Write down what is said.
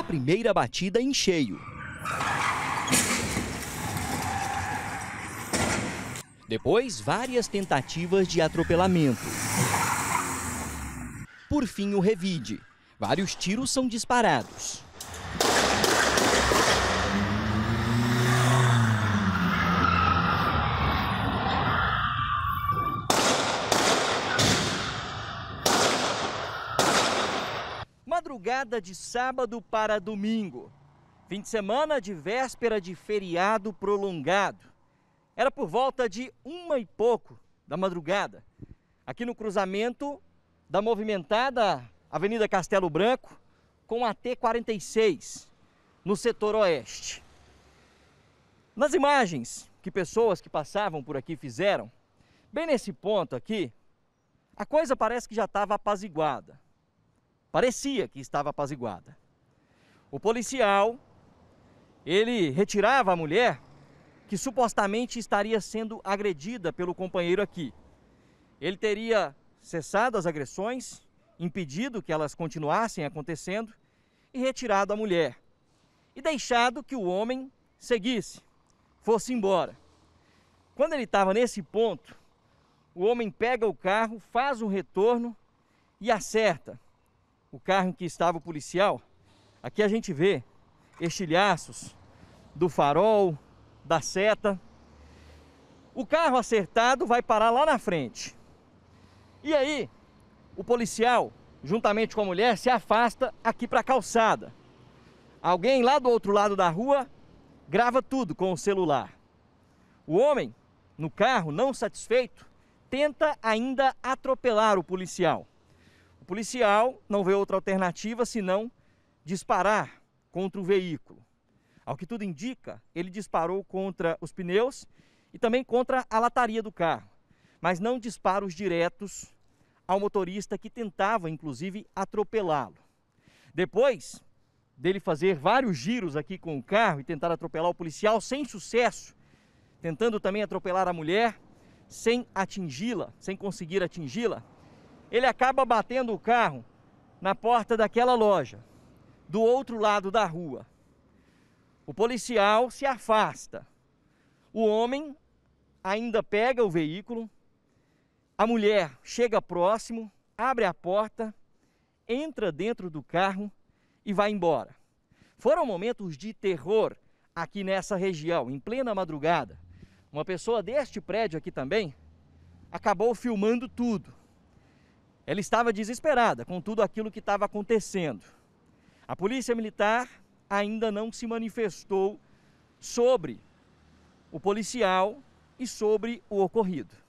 a primeira batida em cheio. Depois, várias tentativas de atropelamento. Por fim, o revide. Vários tiros são disparados. madrugada de sábado para domingo. Fim de semana de véspera de feriado prolongado. Era por volta de uma e pouco da madrugada, aqui no cruzamento da movimentada Avenida Castelo Branco com a T46, no setor oeste. Nas imagens que pessoas que passavam por aqui fizeram, bem nesse ponto aqui, a coisa parece que já estava apaziguada parecia que estava apaziguada. O policial, ele retirava a mulher que supostamente estaria sendo agredida pelo companheiro aqui. Ele teria cessado as agressões, impedido que elas continuassem acontecendo e retirado a mulher. E deixado que o homem seguisse, fosse embora. Quando ele estava nesse ponto, o homem pega o carro, faz um retorno e acerta o carro em que estava o policial, aqui a gente vê estilhaços do farol, da seta. O carro acertado vai parar lá na frente. E aí, o policial, juntamente com a mulher, se afasta aqui para a calçada. Alguém lá do outro lado da rua grava tudo com o celular. O homem, no carro, não satisfeito, tenta ainda atropelar o policial policial não vê outra alternativa senão disparar contra o veículo. Ao que tudo indica, ele disparou contra os pneus e também contra a lataria do carro, mas não disparos diretos ao motorista que tentava, inclusive, atropelá-lo. Depois dele fazer vários giros aqui com o carro e tentar atropelar o policial sem sucesso, tentando também atropelar a mulher sem atingi-la, sem conseguir atingi-la, ele acaba batendo o carro na porta daquela loja, do outro lado da rua. O policial se afasta. O homem ainda pega o veículo. A mulher chega próximo, abre a porta, entra dentro do carro e vai embora. Foram momentos de terror aqui nessa região, em plena madrugada. Uma pessoa deste prédio aqui também acabou filmando tudo. Ela estava desesperada com tudo aquilo que estava acontecendo. A polícia militar ainda não se manifestou sobre o policial e sobre o ocorrido.